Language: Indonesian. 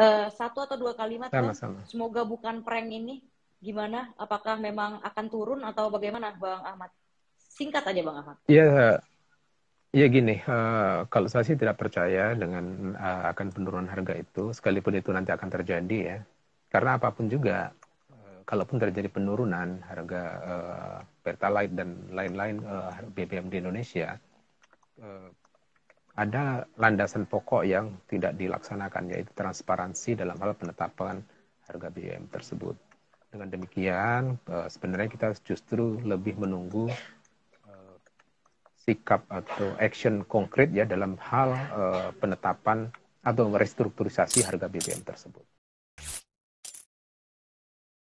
Eh, satu atau dua kalimat kan? sama, sama. semoga bukan prank ini gimana apakah memang akan turun atau bagaimana bang Ahmad singkat aja bang Ahmad Ya, Ya gini, uh, kalau saya sih tidak percaya dengan uh, akan penurunan harga itu, sekalipun itu nanti akan terjadi ya. Karena apapun juga, kalaupun terjadi penurunan harga uh, Pertalite dan lain-lain uh, BBM di Indonesia, uh, ada landasan pokok yang tidak dilaksanakan yaitu transparansi dalam hal penetapan harga BBM tersebut. Dengan demikian eh, sebenarnya kita justru lebih menunggu eh, sikap atau action konkret ya dalam hal eh, penetapan atau restrukturisasi harga BBM tersebut.